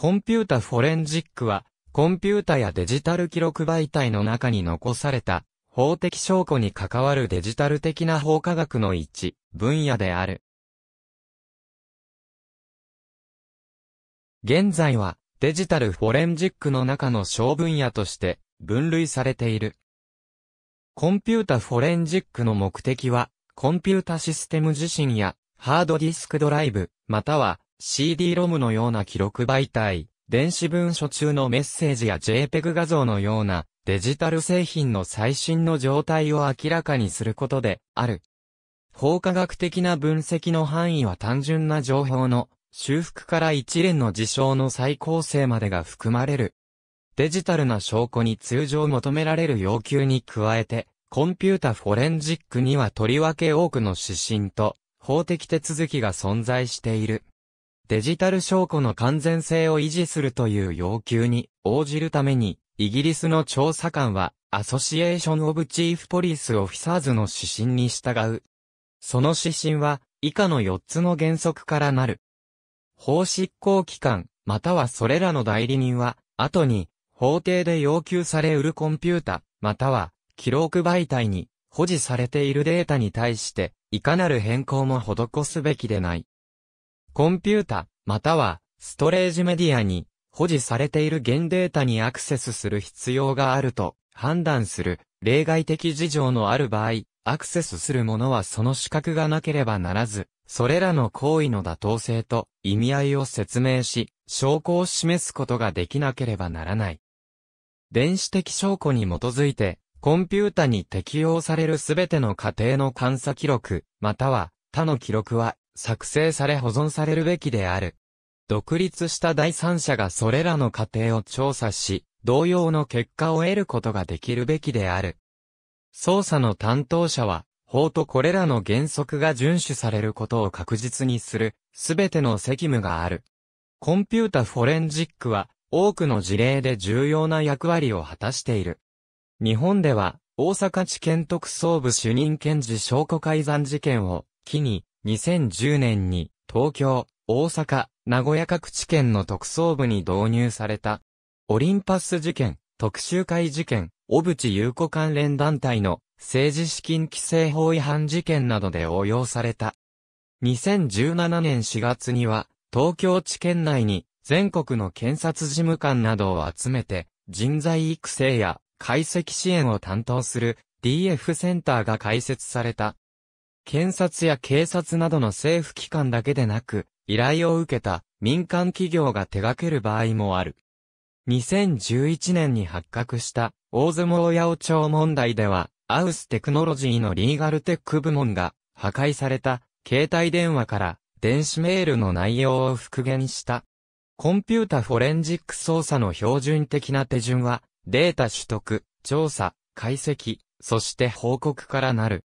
コンピュータフォレンジックは、コンピュータやデジタル記録媒体の中に残された、法的証拠に関わるデジタル的な法科学の一分野である。現在は、デジタルフォレンジックの中の小分野として、分類されている。コンピュータフォレンジックの目的は、コンピュータシステム自身や、ハードディスクドライブ、または、CD-ROM のような記録媒体、電子文書中のメッセージや JPEG 画像のようなデジタル製品の最新の状態を明らかにすることである。法科学的な分析の範囲は単純な情報の修復から一連の事象の再構成までが含まれる。デジタルな証拠に通常求められる要求に加えて、コンピュータフォレンジックにはとりわけ多くの指針と法的手続きが存在している。デジタル証拠の完全性を維持するという要求に応じるために、イギリスの調査官は、アソシエーション・オブ・チーフ・ポリス・オフィサーズの指針に従う。その指針は、以下の4つの原則からなる。法執行機関、またはそれらの代理人は、後に、法廷で要求されうるコンピュータ、または、記録媒体に、保持されているデータに対して、いかなる変更も施すべきでない。コンピュータ、または、ストレージメディアに、保持されている現データにアクセスする必要があると判断する例外的事情のある場合、アクセスするものはその資格がなければならず、それらの行為の妥当性と意味合いを説明し、証拠を示すことができなければならない。電子的証拠に基づいて、コンピュータに適用されるすべての過程の監査記録、または他の記録は作成され保存されるべきである。独立した第三者がそれらの過程を調査し、同様の結果を得ることができるべきである。捜査の担当者は、法とこれらの原則が遵守されることを確実にする、すべての責務がある。コンピュータフォレンジックは、多くの事例で重要な役割を果たしている。日本では、大阪地検特捜部主任検事証拠改ざん事件を、機に、2010年に、東京、大阪、名古屋各地県の特捜部に導入された、オリンパス事件、特集会事件、小渕優子関連団体の政治資金規制法違反事件などで応用された。2017年4月には、東京地検内に全国の検察事務官などを集めて、人材育成や解析支援を担当する DF センターが開設された。検察や警察などの政府機関だけでなく、依頼を受けた民間企業が手掛ける場合もある。2011年に発覚した大相撲八百町問題では、アウステクノロジーのリーガルテック部門が破壊された携帯電話から電子メールの内容を復元した。コンピュータフォレンジック操作の標準的な手順は、データ取得、調査、解析、そして報告からなる。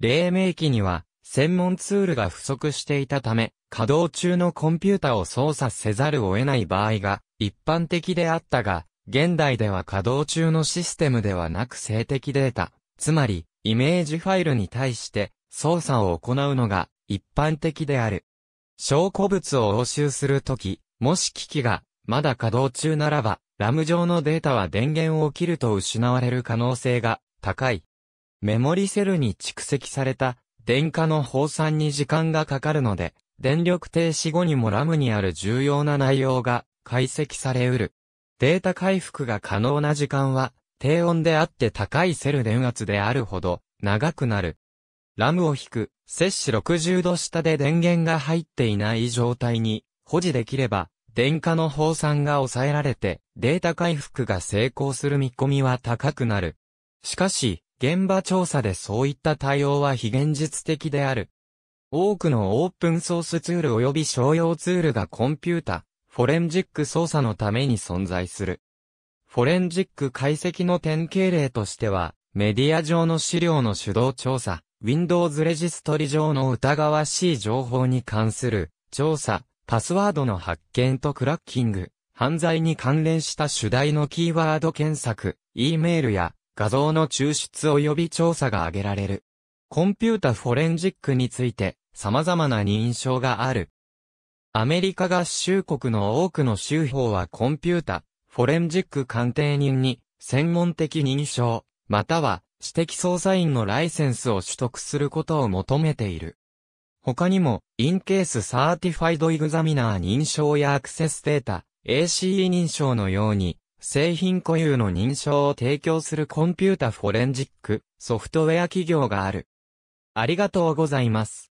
黎明期には、専門ツールが不足していたため、稼働中のコンピュータを操作せざるを得ない場合が一般的であったが、現代では稼働中のシステムではなく静的データ、つまり、イメージファイルに対して操作を行うのが一般的である。証拠物を押収するとき、もし機器がまだ稼働中ならば、ラム上のデータは電源を切ると失われる可能性が高い。メモリセルに蓄積された電荷の放散に時間がかかるので、電力停止後にもラムにある重要な内容が解析されうる。データ回復が可能な時間は低温であって高いセル電圧であるほど長くなる。ラムを引く、摂氏60度下で電源が入っていない状態に保持できれば、電荷の放散が抑えられて、データ回復が成功する見込みは高くなる。しかし、現場調査でそういった対応は非現実的である。多くのオープンソースツール及び商用ツールがコンピュータ、フォレンジック操作のために存在する。フォレンジック解析の典型例としては、メディア上の資料の手動調査、Windows レジストリ上の疑わしい情報に関する調査、パスワードの発見とクラッキング、犯罪に関連した主題のキーワード検索、E メールや画像の抽出及び調査が挙げられる。コンピュータフォレンジックについて様々な認証がある。アメリカ合衆国の多くの州法はコンピュータ、フォレンジック鑑定人に専門的認証、または指摘捜査員のライセンスを取得することを求めている。他にも、インケースサーティファイドイグザミナー認証やアクセスデータ、ACE 認証のように、製品固有の認証を提供するコンピュータフォレンジックソフトウェア企業がある。ありがとうございます。